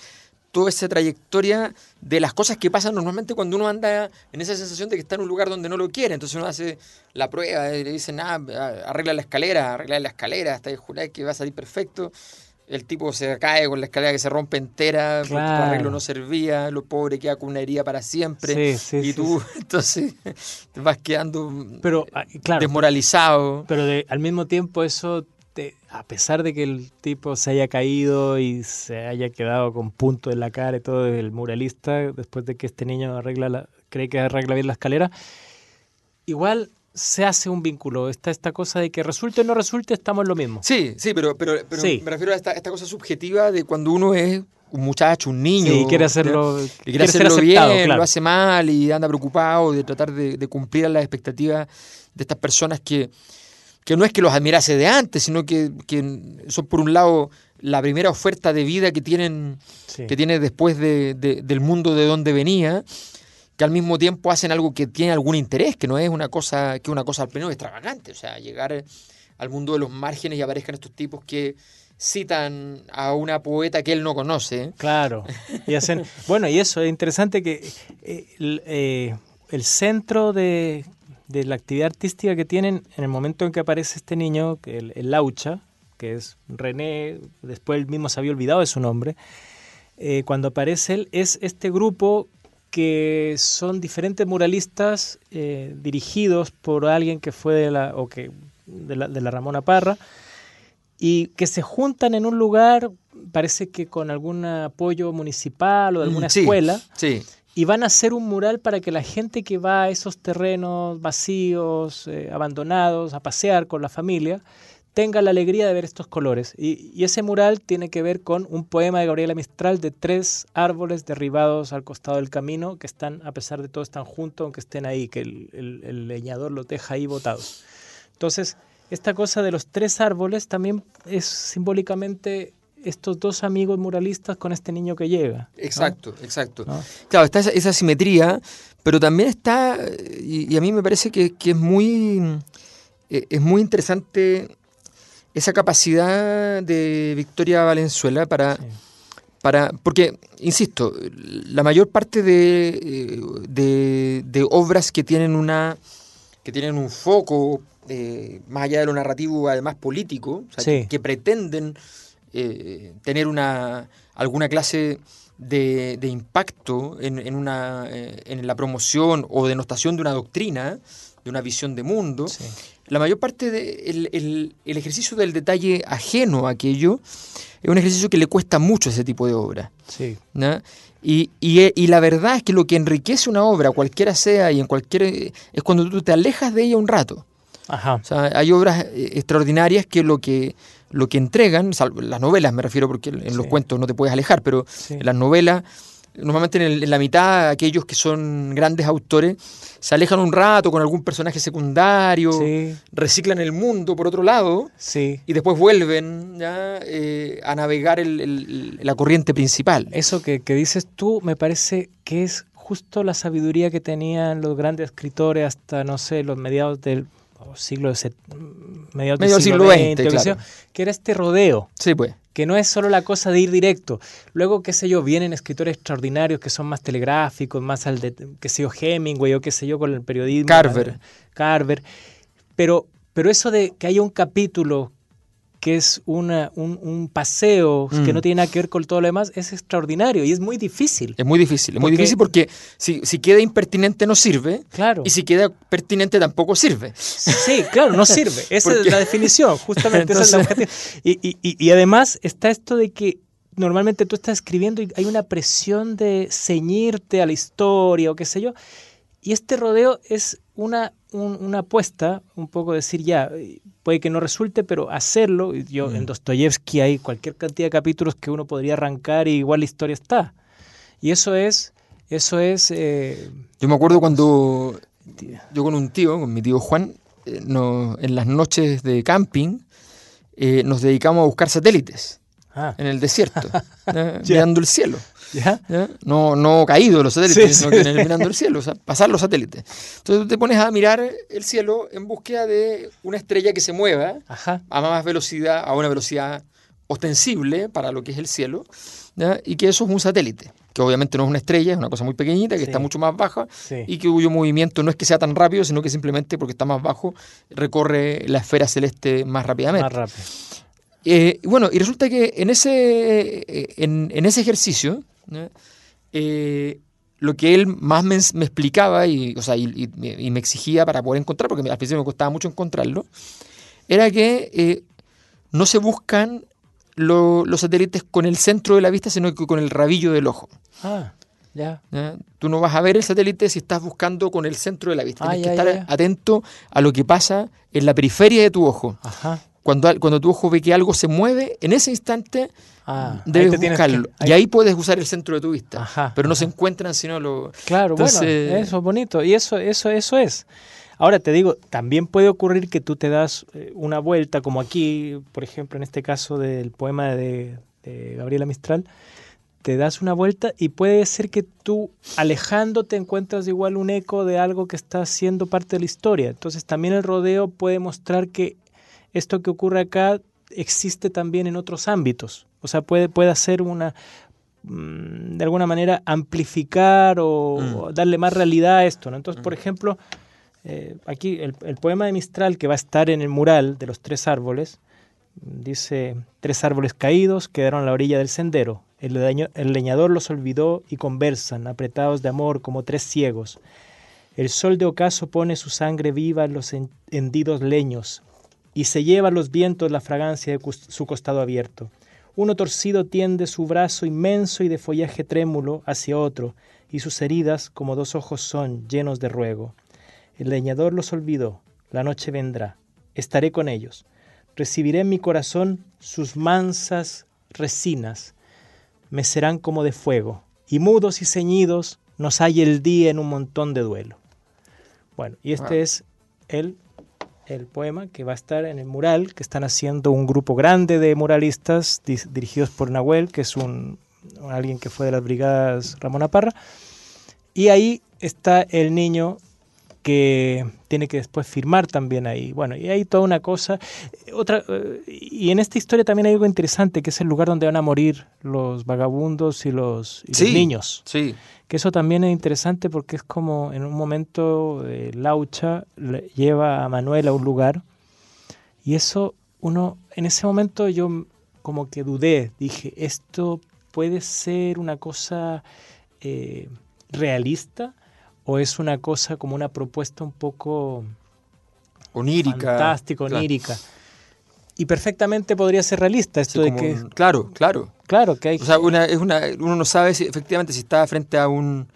toda esa trayectoria de las cosas que pasan normalmente cuando uno anda en esa sensación de que está en un lugar donde no lo quiere. Entonces uno hace la prueba y eh, le dicen, ah, arregla la escalera, arregla la escalera, hasta que jurás que va a salir perfecto. El tipo se cae con la escalera que se rompe entera, el claro. arreglo no servía, lo pobre queda con una herida para siempre. y tú entonces te vas quedando pero, ah, desmoralizado. Pero al mismo tiempo eso este, a pesar de que el tipo se haya caído y se haya quedado con punto en la cara y todo, el muralista, después de que este niño arregla la, cree que arregla bien la escalera, igual se hace un vínculo. Está esta cosa de que resulte o no resulte, estamos en lo mismo. Sí, sí, pero, pero, me refiero a esta, cosa subjetiva de cuando uno es un muchacho, un niño. y quiere hacerlo, bien, lo hace mal y anda preocupado de tratar de cumplir las expectativas de estas personas que, que no es que los admirase de antes, sino que, que son por un lado la primera oferta de vida que tienen que tiene después del mundo de donde venía, que al mismo tiempo hacen algo que tiene algún interés, que no es una cosa que una cosa al pleno extravagante, o sea, llegar al mundo de los márgenes y aparezcan estos tipos que citan a una poeta que él no conoce. Claro. Y hacen, bueno, y eso es interesante que eh, eh, el centro de de la actividad artística que tienen en el momento en que aparece este niño, el, el Laucha, que es René, después él mismo se había olvidado de su nombre, eh, cuando aparece él, es este grupo que son diferentes muralistas eh, dirigidos por alguien que fue de la, o que, de la, Ramona Parra, y que se juntan en un lugar, parece que con algún apoyo municipal o de alguna mm, escuela, sí y van a hacer un mural para que la gente que va a esos terrenos vacíos, eh, abandonados, a pasear con la familia, tenga la alegría de ver estos colores. Y, ese mural tiene que ver con un poema de Gabriela Mistral de tres árboles derribados al costado del camino que están, a pesar de todo, están juntos, aunque estén ahí, que el, el leñador los deja ahí botados. Entonces, esta cosa de los tres árboles también es simbólicamente estos dos amigos muralistas con este niño que llega. Exacto, exacto. Claro, está esa, simetría, pero también está, y, a mí me parece que, es, muy, eh, es muy interesante esa capacidad de Victoria Valenzuela para... Para, porque, insisto, la mayor parte eh, de, de, obras que tienen, una, que tienen un foco eh, más allá de lo narrativo, además político, que, pretenden eh, tener una, alguna clase de, impacto en, una, eh, en la promoción o denotación de una doctrina, de una visión de mundo, la mayor parte del el, ejercicio del detalle ajeno a aquello es un ejercicio que le cuesta mucho a ese tipo de obra. Eh, y, la verdad es que lo que enriquece una obra, cualquiera sea y en cualquier. es cuando tú te alejas de ella un rato. hay obras extraordinarias que lo que lo que entregan, las novelas me refiero porque en los cuentos no te puedes alejar, pero en las novelas, normalmente en, la mitad aquellos que son grandes autores se alejan un rato con algún personaje secundario, reciclan el mundo por otro lado y después vuelven eh, a navegar la corriente principal. Eso que dices tú me parece que es justo la sabiduría que tenían los grandes escritores hasta, no sé, los mediados del siglo de medio siglo, XX, que era este rodeo. Sí, pues. Que no es solo la cosa de ir directo. Luego, qué sé yo, vienen escritores extraordinarios que son más telegráficos, más al de, qué sé yo, Hemingway o qué sé yo, con el periodismo. Carver. Carver. Pero, pero eso de que haya un capítulo que es un, paseo que no mm. tiene nada que ver con todo lo demás, es extraordinario y es muy difícil. Es muy difícil, es muy difícil porque si, si queda impertinente no sirve. Claro. Y si queda pertinente tampoco sirve. Sí, claro, no sirve. Esa es la definición, justamente. es la y además está esto de que normalmente tú estás escribiendo y hay una presión de ceñirte a la historia o qué sé yo. Y este rodeo es una, apuesta, un poco decir ya, puede que no resulte, pero hacerlo, yo en Dostoyevsky hay cualquier cantidad de capítulos que uno podría arrancar y igual la historia está. Y eso es, eso es... Eh, yo me acuerdo cuando yo con un tío, con mi tío Juan, eh, en las noches de camping eh, nos dedicamos a buscar satélites ah. en el desierto, mirando el cielo. No, no caído los satélites, sino mirando el cielo, pasar los satélites. Entonces tú te pones a mirar el cielo en búsqueda de una estrella que se mueva a más velocidad, a una velocidad ostensible para lo que es el cielo, y que eso es un satélite, que obviamente no es una estrella, es una cosa muy pequeñita, que está mucho más baja, y que cuyo movimiento no es que sea tan rápido, sino que simplemente porque está más bajo recorre la esfera celeste más rápidamente. Más eh, bueno, y resulta que en ese, eh, en ese ejercicio eh, lo que él más me, explicaba y, o sea, y, me exigía para poder encontrar, porque al principio me costaba mucho encontrarlo, era que eh, no se buscan los satélites con el centro de la vista, sino que con el rabillo del ojo. Ah, Tú no vas a ver el satélite si estás buscando con el centro de la vista. Ah, Tienes que estar atento a lo que pasa en la periferia de tu ojo. Ajá. Cuando, cuando tu ojo ve que algo se mueve, en ese instante ah, debes buscarlo. Y ahí puedes usar el centro de tu vista. pero no se encuentran sino lo. Claro, bueno, eso es bonito. Y eso, eso, eso es. Ahora te digo, también puede ocurrir que tú te das eh, una vuelta, como aquí, por ejemplo, en este caso del poema de, de Gabriela Mistral, te das una vuelta y puede ser que tú alejándote encuentras igual un eco de algo que está siendo parte de la historia. Entonces también el rodeo puede mostrar que esto que ocurre acá existe también en otros ámbitos. O sea, puede, puede hacer una, mm, de alguna manera, amplificar o, mm. darle más realidad a esto. ¿no? Entonces, mm. por ejemplo, eh, aquí el, poema de Mistral que va a estar en el mural de los tres árboles, dice, tres árboles caídos quedaron a la orilla del sendero. el leñador los olvidó y conversan, apretados de amor como tres ciegos. El sol de ocaso pone su sangre viva en los hendidos leños, y se lleva a los vientos la fragancia de su costado abierto. Uno torcido tiende su brazo inmenso y de follaje trémulo hacia otro, y sus heridas como dos ojos son llenos de ruego. El leñador los olvidó, la noche vendrá, estaré con ellos, recibiré en mi corazón sus mansas resinas, me serán como de fuego, y mudos y ceñidos nos hay el día en un montón de duelo. Bueno, y este es el el poema que va a estar en el mural que están haciendo un grupo grande de muralistas dirigidos por Nahuel, que es un, alguien que fue de las brigadas Ramón Aparra. Y ahí está el niño que tiene que después firmar también ahí. Bueno, y hay toda una cosa. Eh, otra, eh, y en esta historia también hay algo interesante, que es el lugar donde van a morir los vagabundos y los, niños. Sí. Que eso también es interesante porque es como en un momento eh, Laucha lleva a Manuel a un lugar y eso uno, en ese momento yo como que dudé, dije, esto puede ser una cosa realista o es una cosa como una propuesta un poco onírica, fantástico onírica. Y perfectamente podría ser realista esto de que claro, claro, claro que hay. O es uno no sabe si, efectivamente si está frente a un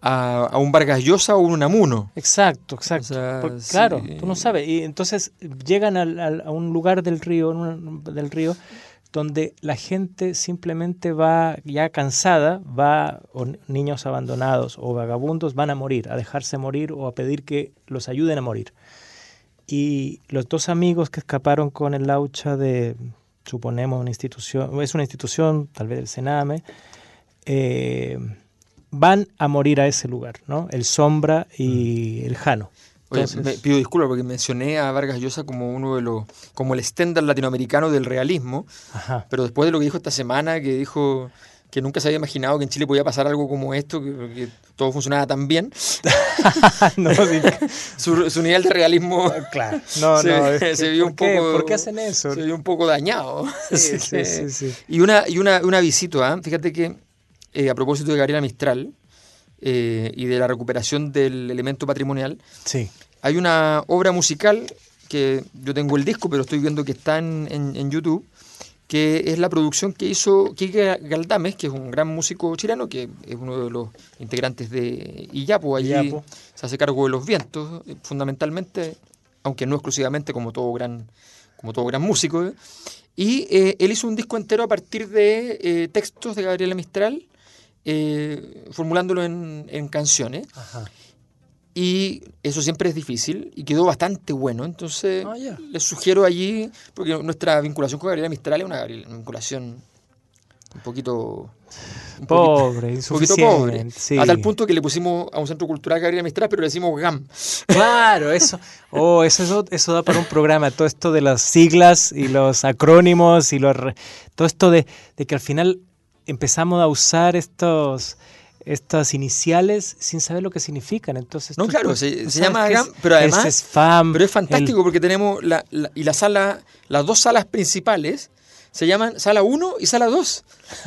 a, un Vargas Llosa o un Unamuno. Exacto, exacto. Claro, tú no sabes. Y entonces llegan a, un lugar del río, del río donde la gente simplemente va ya cansada, va o niños abandonados o vagabundos van a morir, a dejarse morir o a pedir que los ayuden a morir. Y los dos amigos que escaparon con el laucha de, suponemos, una institución, es una institución, tal vez el Sename, eh, van a morir a ese lugar, ¿no? El Sombra y mm. el Jano. Oye, pido disculpas porque mencioné a Vargas Llosa como uno de los, como el estándar latinoamericano del realismo, pero después de lo que dijo esta semana, que dijo que nunca se había imaginado que en Chile podía pasar algo como esto, que, todo funcionaba tan bien. su, nivel de realismo claro. se, vio un poco... ¿Por hacen eso? un poco dañado. y una, y una, visita, ¿ah? fíjate que eh, a propósito de Gabriela Mistral, eh, y de la recuperación del elemento patrimonial. Sí. Hay una obra musical que yo tengo el disco, pero estoy viendo que está en, YouTube, que es la producción que hizo Kike Galdames, que es un gran músico chileno, que es uno de los integrantes de Iyapo. Allí se hace cargo de los vientos, eh, fundamentalmente, aunque no exclusivamente como todo gran, como todo gran músico. Eh. Y él hizo un disco entero a partir de textos de Gabriela Mistral eh, formulándolo en, canciones. Y eso siempre es difícil y quedó bastante bueno. Entonces ah, les sugiero allí, porque nuestra vinculación con Gabriela Mistral es una, vinculación un poquito, pobre, un poquito pobre. A tal punto que le pusimos a un centro cultural Gabriela Mistral, pero le decimos GAM. Claro, eso. Oh, eso, eso, da para un programa. Todo esto de las siglas y los acrónimos y los. Todo esto de, de que al final empezamos a usar estos estas iniciales sin saber lo que significan. Entonces, no, claro, se, llama pero además es pero es fantástico porque tenemos y la sala, las dos salas principales se llaman sala 1 y sala 2.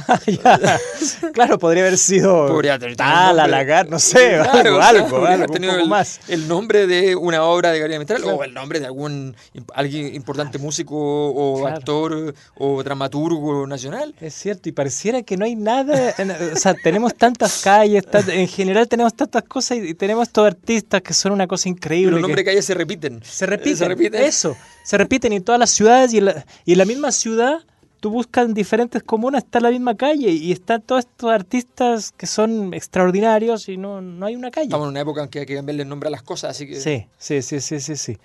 claro, podría haber sido tal, no sé, algo, más. el nombre de una obra de Gabriel Mistral o el nombre de algún alguien importante músico o actor o dramaturgo nacional. Es cierto, y pareciera que no hay nada, o sea, tenemos tantas calles, en general tenemos tantas cosas y, tenemos estos artistas que son una cosa increíble. los nombres de calles se repiten. Se repiten, eso, se repiten en todas las ciudades y y en la misma ciudad tú buscas en diferentes comunas, está la misma calle y están todos estos artistas que son extraordinarios y no, no hay una calle. Estamos en una época en que hay que cambiarle el nombre a las cosas, así que... Sí, sí, sí, sí, sí, sí.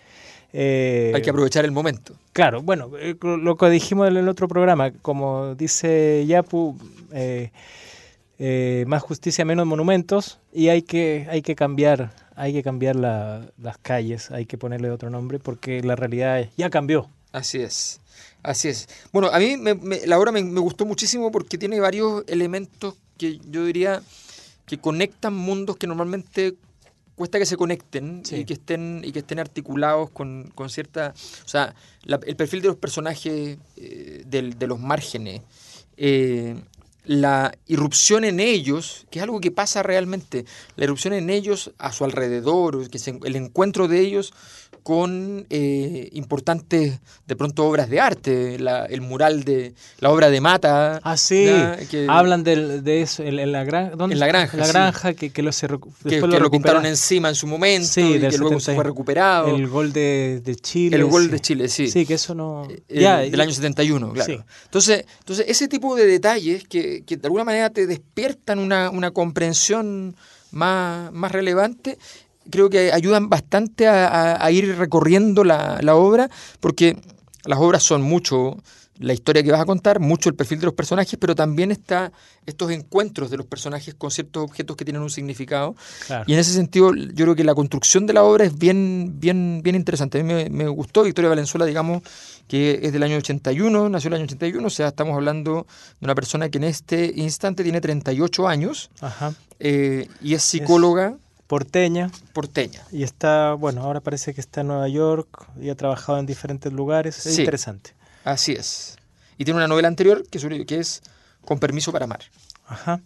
Eh, hay que aprovechar el momento. Claro, bueno, eh, lo que dijimos en el otro programa, como dice Yapu, eh, más justicia, menos monumentos, y hay que, hay que cambiar, hay que cambiar las calles, hay que ponerle otro nombre porque la realidad ya cambió. Así es. Así es. Bueno, a mí la obra me, gustó muchísimo porque tiene varios elementos que yo diría que conectan mundos que normalmente cuesta que se conecten y que estén y que estén articulados con, con cierta o sea el perfil de los personajes eh, de los márgenes eh, la irrupción en ellos, que es algo que pasa realmente, la irrupción en ellos a su alrededor, que el encuentro de ellos con eh, importantes, de pronto, obras de arte, el mural de la obra de Mata. Ah, sí, que, hablan de, eso en, la, gran, ¿dónde en la granja. la granja, que, que, lo, se, que, lo, pintaron encima en su momento y que luego se fue recuperado. El gol de, Chile. El gol de Chile, sí. Sí, que eso no... Eh, del año 71, claro. Entonces, entonces, ese tipo de detalles que, de alguna manera te despiertan una, una comprensión más, más relevante creo que ayudan bastante a, ir recorriendo la, obra, porque las obras son mucho la historia que vas a contar, mucho el perfil de los personajes, pero también está estos encuentros de los personajes con ciertos objetos que tienen un significado. Y en ese sentido, yo creo que la construcción de la obra es bien, bien, bien interesante. A mí me, gustó Victoria Valenzuela, digamos, que es del año 81, nació el año 81, o sea, estamos hablando de una persona que en este instante tiene 38 años eh, y es psicóloga porteña. Porteña. Y está, bueno, ahora parece que está en Nueva York y ha trabajado en diferentes lugares. Es interesante. Así es. Y tiene una novela anterior que, que es Con permiso para amar. Ajá.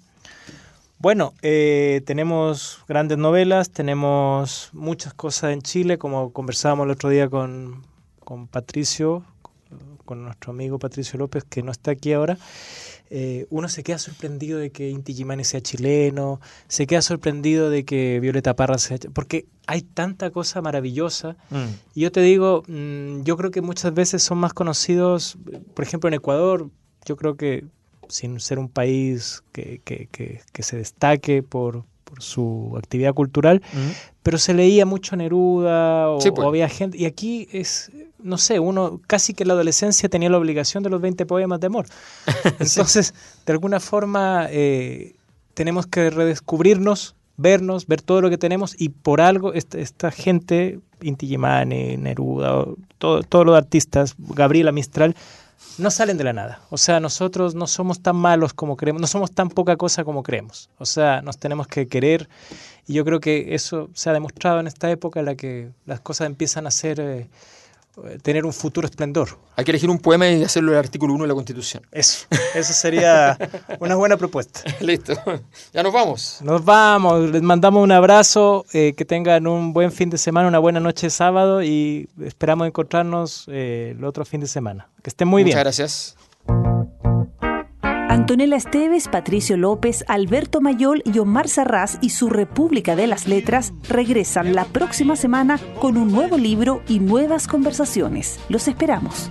Bueno, eh, tenemos grandes novelas, tenemos muchas cosas en Chile, como conversábamos el otro día con, con Patricio, con nuestro amigo Patricio López, que no está aquí ahora. Eh, uno se queda sorprendido de que Inti Gimani sea chileno, se queda sorprendido de que Violeta Parra sea... Porque hay tanta cosa maravillosa. Mm. Y yo te digo, mm, yo creo que muchas veces son más conocidos, por ejemplo, en Ecuador, yo creo que sin ser un país que se destaque por, por su actividad cultural, pero se leía mucho Neruda o, pues. había gente, y aquí es, no sé, uno casi que en la adolescencia tenía la obligación de los 20 poemas de amor. Entonces, de alguna forma, eh, tenemos que redescubrirnos, vernos, ver todo lo que tenemos, y por algo este, esta, gente, Inti Neruda, todos los artistas, Gabriela Mistral, no salen de la nada. O sea, nosotros no somos tan malos como creemos, no somos tan poca cosa como creemos. O sea, nos tenemos que querer y yo creo que eso se ha demostrado en esta época en la que las cosas empiezan a ser... Eh, eh, tener un futuro esplendor. Hay que elegir un poema y hacerlo el artículo 1 de la Constitución. Eso, eso sería una buena propuesta. Listo, ya nos vamos. Nos vamos, les mandamos un abrazo, eh, que tengan un buen fin de semana, una buena noche sábado y esperamos encontrarnos eh, el otro fin de semana. Que estén muy bien. Muchas gracias. Antonella Esteves, Patricio López, Alberto Mayol y Omar Sarraz y su República de las Letras regresan la próxima semana con un nuevo libro y nuevas conversaciones. Los esperamos.